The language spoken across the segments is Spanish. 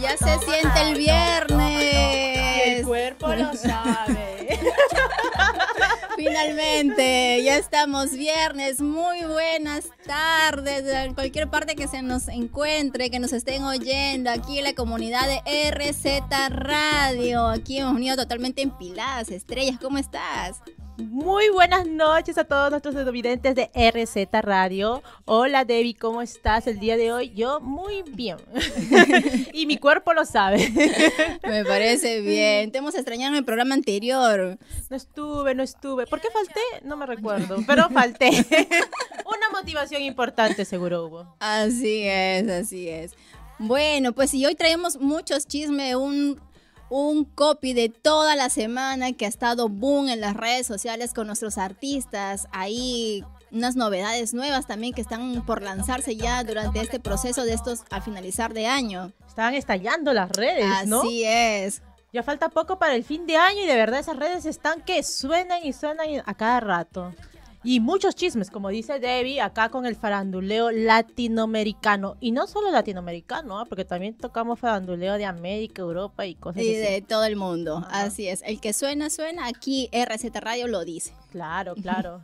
Ya se siente el viernes. el cuerpo lo sabe. Finalmente, ya estamos viernes. Muy buenas tardes. En cualquier parte que se nos encuentre, que nos estén oyendo aquí en la comunidad de RZ Radio. Aquí hemos unido totalmente empiladas, estrellas. ¿Cómo estás? Muy buenas noches a todos nuestros televidentes de RZ Radio. Hola Debbie, ¿cómo estás el día de hoy? Yo muy bien. y mi cuerpo lo sabe. Me parece bien. Te hemos extrañado en el programa anterior. No estuve, no estuve. ¿Por qué falté? No me recuerdo, pero falté. Una motivación importante seguro hubo. Así es, así es. Bueno, pues y hoy traemos muchos chismes, un un copy de toda la semana que ha estado boom en las redes sociales con nuestros artistas. Ahí unas novedades nuevas también que están por lanzarse ya durante este proceso de estos a finalizar de año. Están estallando las redes, ¿no? Así es. Ya falta poco para el fin de año y de verdad esas redes están que suenan y suenan a cada rato. Y muchos chismes, como dice Debbie, acá con el faranduleo latinoamericano. Y no solo latinoamericano, ¿ah? porque también tocamos faranduleo de América, Europa y cosas así. Y de todo el mundo. Así es. El que suena, suena. Aquí RZ Radio lo dice. Claro, claro.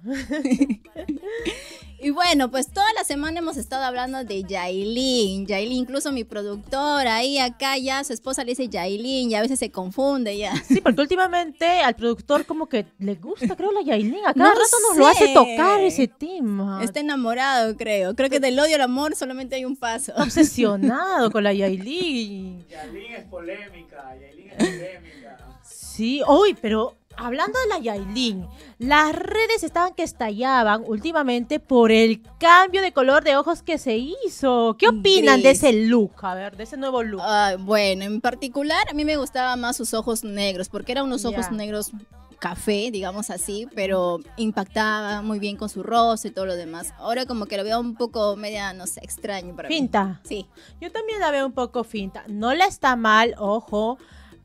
y bueno, pues toda la semana hemos estado hablando de Yailin. Yailin, incluso mi productor ahí acá ya, su esposa le dice Yailin y a veces se confunde ya. Sí, porque últimamente al productor como que le gusta, creo, la Yailin. A cada rato nos lo hace tocar ese tema. Está enamorado, creo. Creo que pues del odio al amor solamente hay un paso. obsesionado con la Yailin. Yailin es polémica, Yailin es polémica. Sí, hoy, pero Hablando de la Yailin, las redes estaban que estallaban últimamente por el cambio de color de ojos que se hizo. ¿Qué opinan de ese look? A ver, de ese nuevo look. Ah, bueno, en particular a mí me gustaban más sus ojos negros, porque eran unos ojos negros café, digamos así, pero impactaba muy bien con su rostro y todo lo demás. Ahora como que lo veo un poco media, no sé, extraño para Finta. Sí. Yo también la veo un poco finta. No la está mal, ojo.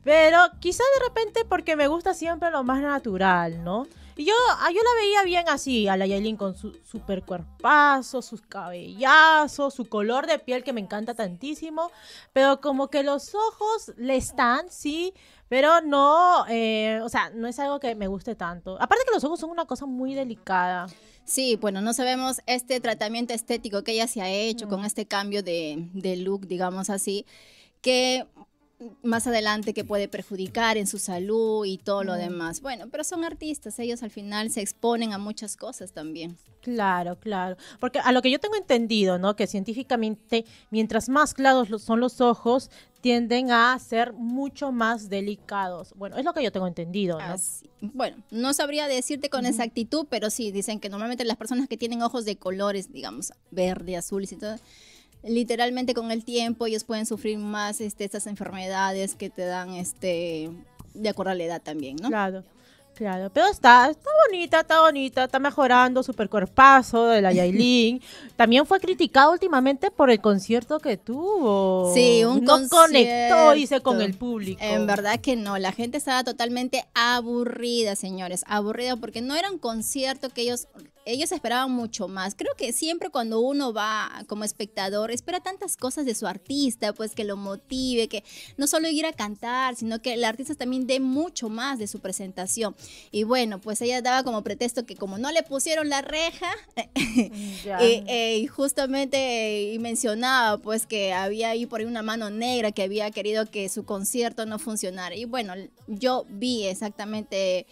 Pero quizás de repente porque me gusta siempre lo más natural, ¿no? Y yo, ah, yo la veía bien así, a la Yailin con su super cuerpazo, sus cabellazos, su color de piel que me encanta tantísimo. Pero como que los ojos le están, sí, pero no, eh, o sea, no es algo que me guste tanto. Aparte que los ojos son una cosa muy delicada. Sí, bueno, no sabemos este tratamiento estético que ella se ha hecho mm. con este cambio de look, digamos así que más adelante que puede perjudicar en su salud y todo lo mm. demás. Bueno, pero son artistas, ellos al final se exponen a muchas cosas también. Claro, claro. Porque a lo que yo tengo entendido, ¿no? Que científicamente, mientras más claros son los ojos, tienden a ser mucho más delicados. Bueno, es lo que yo tengo entendido, ¿no? Bueno, no sabría decirte con exactitud, pero sí, dicen que normalmente las personas que tienen ojos de colores, digamos, verde, azul y todo literalmente con el tiempo ellos pueden sufrir más este, estas enfermedades que te dan este de acuerdo a la edad también, ¿no? Claro. Claro, pero está, está bonita, está bonita, está mejorando, super cuerpazo de la Yailin. También fue criticado últimamente por el concierto que tuvo. Sí, un no concierto. conectó, dice, con el público. En verdad que no, la gente estaba totalmente aburrida, señores, aburrida porque no era un concierto que ellos ellos esperaban mucho más. Creo que siempre cuando uno va como espectador, espera tantas cosas de su artista, pues que lo motive, que no solo ir a cantar, sino que el artista también dé mucho más de su presentación. Y bueno, pues ella daba como pretexto que como no le pusieron la reja, eh, eh, y, justamente eh, mencionaba pues que había ahí por ahí una mano negra que había querido que su concierto no funcionara. Y bueno, yo vi exactamente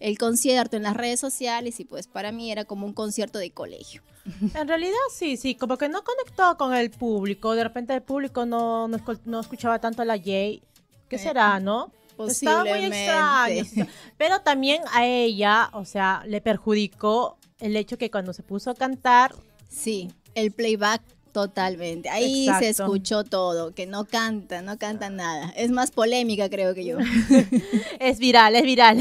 el concierto en las redes sociales y pues para mí era como un concierto de colegio. En realidad sí, sí, como que no conectó con el público, de repente el público no, escuchaba tanto a la Jay, ¿qué eh, será, no? Estaba muy extraño. Pero también a ella, o sea, le perjudicó el hecho que cuando se puso a cantar... Sí, el playback Totalmente. Ahí se escuchó todo, que no canta, no canta nada. Es más polémica, creo que yo. es viral, es viral.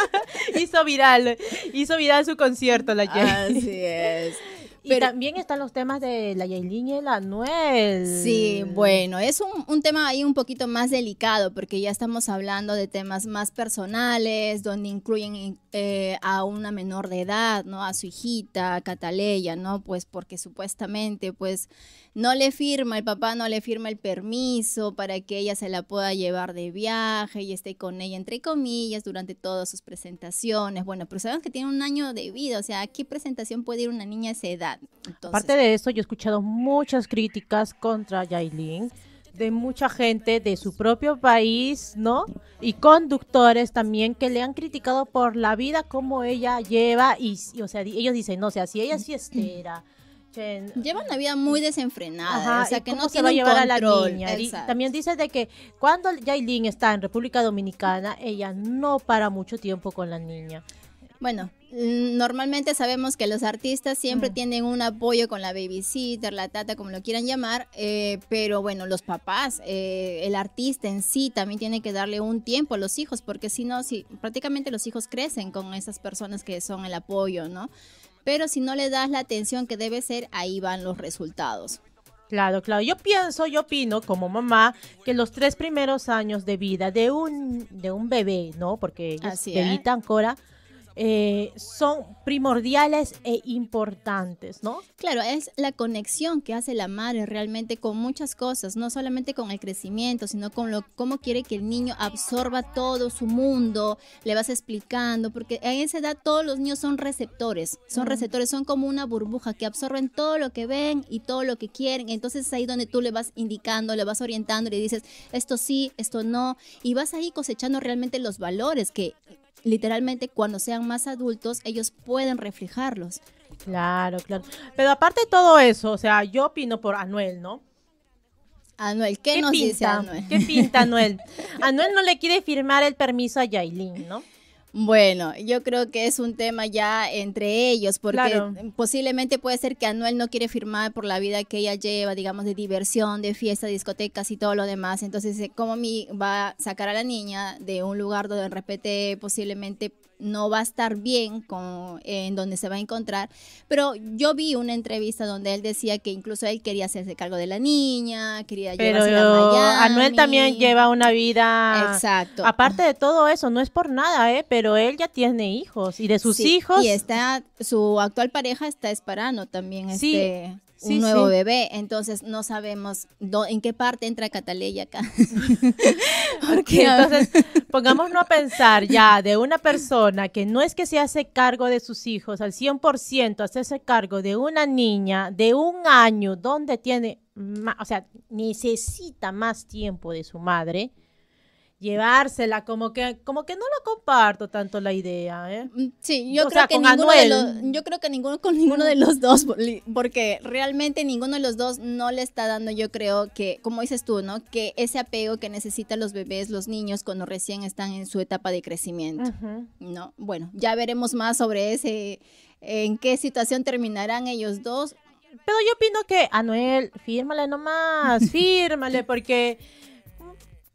hizo viral, hizo viral su concierto la que Así es. Y también están los temas de la Yailin y la Anuel. Sí, bueno, es un, tema ahí un poquito más delicado porque ya estamos hablando de temas más personales, donde incluyen eh, a una menor de edad, ¿no? A su hijita, a Cataleya, ¿no? Pues porque supuestamente, pues, no le firma, el papá no le firma el permiso para que ella se la pueda llevar de viaje y esté con ella, entre comillas, durante todas sus presentaciones. Bueno, pero sabemos que tiene un año de vida, o sea, ¿a qué presentación puede ir una niña a esa edad? Aparte de eso, yo he escuchado muchas críticas contra Yailin de mucha gente de su propio país, ¿no? Y conductores también que le han criticado por la vida como ella lleva y, o sea, ellos dicen, no, o sea, si ella es fiestera, Lleva una vida muy desenfrenada, o sea que no se va a llevar a la niña. También dice de que cuando Yailin está en República Dominicana, ella no para mucho tiempo con la niña. Bueno, mm, normalmente sabemos que los artistas siempre mm. tienen un apoyo con la babysitter, la tata, como lo quieran llamar, eh, pero bueno, los papás, eh, el artista en sí también tiene que darle un tiempo a los hijos, porque si no, si, prácticamente los hijos crecen con esas personas que son el apoyo, ¿no? Pero si no le das la atención que debe ser, ahí van los resultados. Claro, claro. Yo pienso, yo opino como mamá que los tres primeros años de vida de un, de un bebé, ¿no? Porque ellos Así, Cora eh, son primordiales e importantes, ¿no? Claro, es la conexión que hace la madre realmente con muchas cosas, no solamente con el crecimiento, sino con lo cómo quiere que el niño absorba todo su mundo, le vas explicando, porque en esa edad todos los niños son receptores, son receptores, son como una burbuja que absorben todo lo que ven y todo lo que quieren, entonces es ahí donde tú le vas indicando, le vas orientando, le dices esto sí, esto no, y vas ahí cosechando realmente los valores que literalmente cuando sean más adultos ellos pueden reflejarlos. Claro, claro. Pero aparte de todo eso, o sea, yo opino por Anuel, ¿no? Anuel, ¿qué, pinta? Anuel? ¿Qué pinta Anuel? Anuel no le quiere firmar el permiso a Yailin, ¿no? Bueno, yo creo que es un tema ya entre ellos, porque posiblemente puede ser que Anuel no quiere firmar por la vida que ella lleva, digamos, de diversión, de fiesta, discotecas y todo lo demás. Entonces, eh, ¿cómo mi va a sacar a la niña de un lugar donde repente, posiblemente no va a estar bien con, en donde se va a encontrar. Pero yo vi una entrevista donde él decía que incluso él quería hacerse cargo de la niña, quería Pero a Miami. Anuel también lleva una vida... Exacto. Aparte de todo eso, no es por nada, ¿eh? Pero él ya tiene hijos y de sus hijos... Y está, su actual pareja está esperando también. Este un nuevo bebé, entonces no sabemos en qué parte entra Cataleya acá. Porque entonces, pongámonos a pensar ya de una persona que no es que se hace cargo de sus hijos al 100%, hacerse cargo de una niña de un año donde tiene, o sea, necesita más tiempo de su madre llevársela, como que, como que no lo comparto tanto la idea, ¿eh? Mm, sí, yo creo que ninguno de los, yo creo que ninguno con ninguno de los dos, porque realmente ninguno de los dos no le está dando, yo creo que, como dices tú, ¿no? Que ese apego que necesitan los bebés, los niños, cuando recién están en su etapa de crecimiento. ¿No? Bueno, ya veremos más sobre ese, en qué situación terminarán ellos dos. Pero yo opino que Anuel, fírmale nomás, fírmale, porque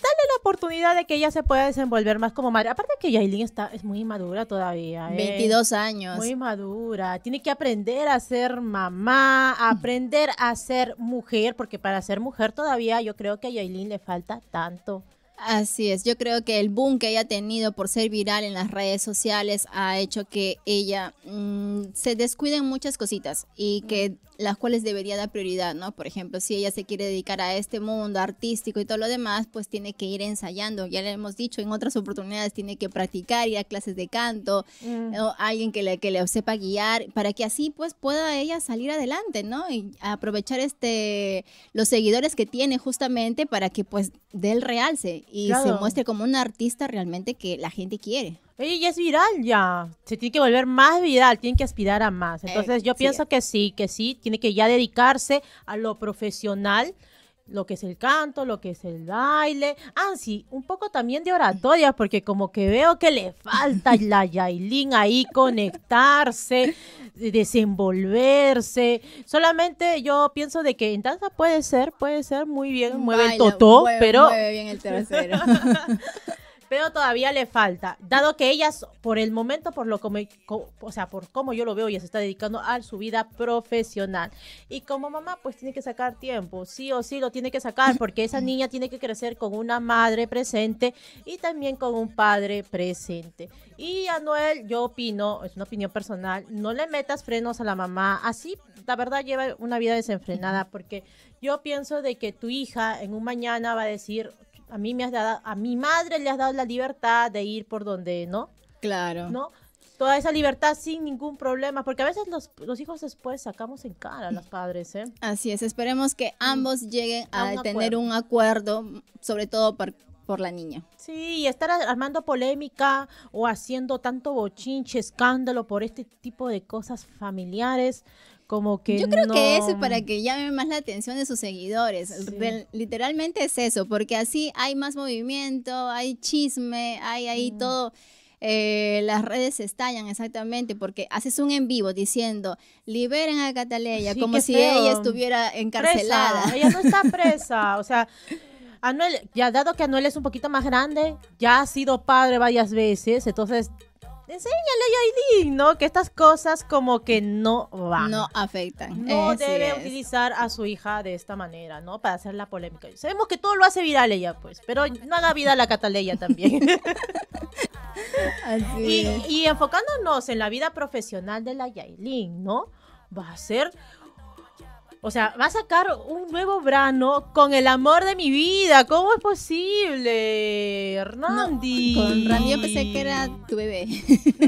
dale la oportunidad de que ella se pueda desenvolver más como madre. Aparte que Yailin está, es muy madura todavía. 22 ¿eh? años. Muy madura. Tiene que aprender a ser mamá, aprender a ser mujer, porque para ser mujer todavía yo creo que a Yailin le falta tanto. Así es, yo creo que el boom que ella ha tenido por ser viral en las redes sociales ha hecho que ella mm, se descuide en muchas cositas y que las cuales debería dar prioridad, ¿no? Por ejemplo, si ella se quiere dedicar a este mundo artístico y todo lo demás, pues tiene que ir ensayando. Ya le hemos dicho en otras oportunidades, tiene que practicar, ir a clases de canto, mm. o alguien que le, que le sepa guiar, para que así pues pueda ella salir adelante, ¿no? Y aprovechar este, los seguidores que tiene justamente para que pues dé el realce y se muestre como una artista realmente que la gente quiere. Oye, ya es viral ya. Se tiene que volver más viral, tiene que aspirar a más. Eh, Entonces yo pienso que sí, que sí, tiene que ya dedicarse a lo profesional, lo que es el canto, lo que es el baile. Ah, sí, un poco también de oratoria, porque como que veo que le falta la Yailin ahí conectarse, desenvolverse. Solamente yo pienso de que en danza puede ser, puede ser muy bien, mueve el totó, pero... Mueve bien el pero todavía le falta, dado que ella, por el momento, por lo como, o sea, por cómo yo lo veo, ella se está dedicando a su vida profesional. Y como mamá, pues tiene que sacar tiempo, sí o sí lo tiene que sacar, porque esa niña tiene que crecer con una madre presente y también con un padre presente. Y Anuel, yo opino, es una opinión personal, no le metas frenos a la mamá, así la verdad lleva una vida desenfrenada, porque yo pienso de que tu hija en un mañana va a decir, a mí me has dado, a mi madre le has dado la libertad de ir por donde, ¿no? Claro. ¿No? toda esa libertad sin ningún problema, porque a veces los, los, hijos después sacamos en cara a los padres. ¿eh? Así es, esperemos que ambos lleguen a, tener un acuerdo, sobre todo para por la niña. Sí, y estar armando polémica o haciendo tanto bochinche, escándalo por este tipo de cosas familiares. Como que Yo creo que eso es para que llame más la atención de sus seguidores. literalmente es eso, porque así hay más movimiento, hay chisme, hay ahí mm. todo. Eh, las redes estallan exactamente porque haces un en vivo diciendo liberen a Cataleya como si ella estuviera encarcelada. Ella no está presa, o sea, Anuel, ya dado que Anuel es un poquito más grande, ya ha sido padre varias veces, entonces enséñale a Yailin, ¿no? Que estas cosas como que no van. No afectan. No debe utilizar a su hija de esta manera, ¿no? Para hacer la polémica. Sabemos que todo lo hace viral ella, pues, pero no haga vida a la cataleya también. y, y enfocándonos en la vida profesional de la Yailin, ¿no? Va a ser o sea, va a sacar un nuevo Brano con el amor de mi vida. ¿Cómo es posible, Randy? con Randy yo pensé que era tu bebé. No.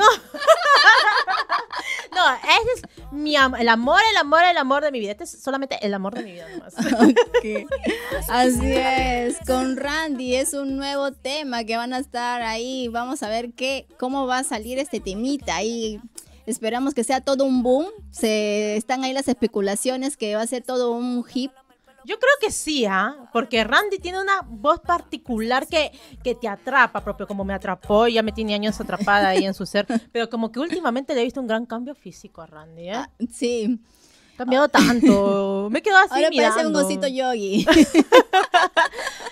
no, ese es mi amor, el amor, el amor, el amor de mi vida. Este es solamente el amor de mi vida nomás. Así es, con Randy es un nuevo tema que van a estar ahí. Vamos a ver qué, cómo va a salir este temita ahí. Esperamos que sea todo un boom. Se están ahí las especulaciones que va a ser todo un hip Yo creo que sí, ¿ah? Porque Randy tiene una voz particular que, que te atrapa, propio como me atrapó, ya me tiene años atrapada ahí en su ser, pero como que últimamente le he visto un gran cambio físico a Randy, ¿eh? sí cambiado tanto. Me quedó así Ahora parece un osito yogi.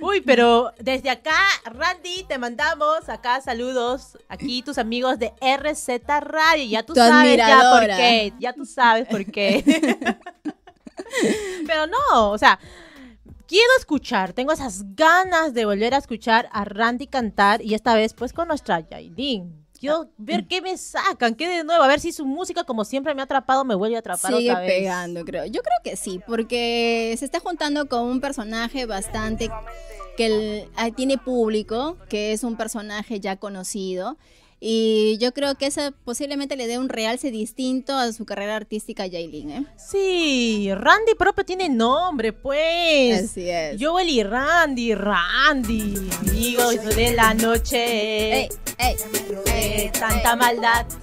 Uy, pero desde acá, Randy, te mandamos acá saludos. Aquí tus amigos de RZ Radio. Ya tú sabes ya por qué. Ya tú sabes por qué. pero no, o sea, quiero escuchar. Tengo esas ganas de volver a escuchar a Randy cantar y esta vez pues con nuestra Yailin yo ver qué me sacan, qué de nuevo, a ver si su música como siempre me ha atrapado, me vuelve a atrapar Sigue otra vez. pegando, creo. Yo creo que sí, porque se está juntando con un personaje bastante que ah, tiene público, que es un personaje ya conocido y yo creo que eso posiblemente le dé un realce distinto a su carrera artística a ¿eh? Sí, Randy propio tiene nombre, pues. Así es. Joel y Randy, Randy, amigos de la noche. Ey, ey, ey, tanta maldad.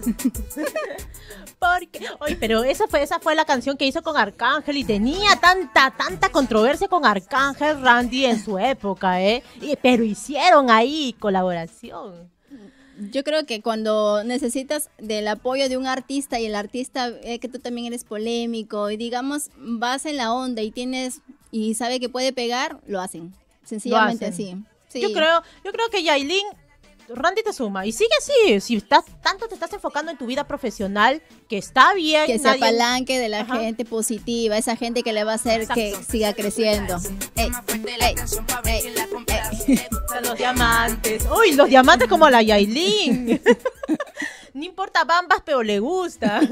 Porque, oye, pero esa fue, esa fue la canción que hizo con Arcángel y tenía tanta, tanta controversia con Arcángel Randy en su época, ¿eh? pero hicieron ahí colaboración yo creo que cuando necesitas del apoyo de un artista y el artista que tú también eres polémico y digamos vas en la onda y tienes y sabe que puede pegar, lo hacen. Sencillamente así. Sí. Yo creo, yo creo que Yailin Randy te suma. Y sigue así. Si estás, tanto te estás enfocando en tu vida profesional, que está bien. Que nadie... se de la gente positiva, esa gente que le va a hacer que siga creciendo. los diamantes. Uy, los diamantes como la Yailin. no importa bambas, pero le gusta.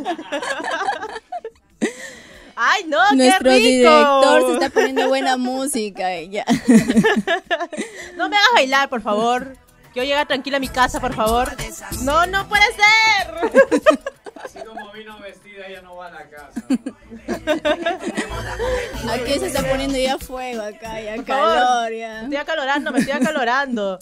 ¡Ay, no! Nuestro qué rico. director se está poniendo buena música. Ya. no me hagas bailar, por favor yo llega tranquila a mi casa, por favor. No, no puede ser. Así como vino vestida, ella no va a la casa. Aquí se está poniendo ya fuego, acá, ya calor, Me estoy acalorando, me estoy acalorando.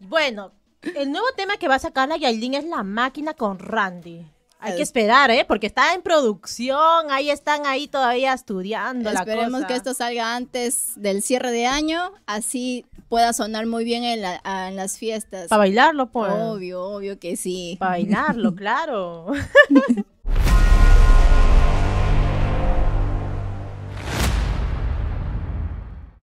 Bueno, el nuevo tema que va a sacar la Yailin es la máquina con Randy. Hay que esperar, ¿eh? Porque está en producción, ahí están ahí todavía estudiando Esperemos la cosa. que esto salga antes del cierre de año, así pueda sonar muy bien en, las fiestas. Para bailarlo, pues. Obvio, obvio que sí. Para bailarlo, claro.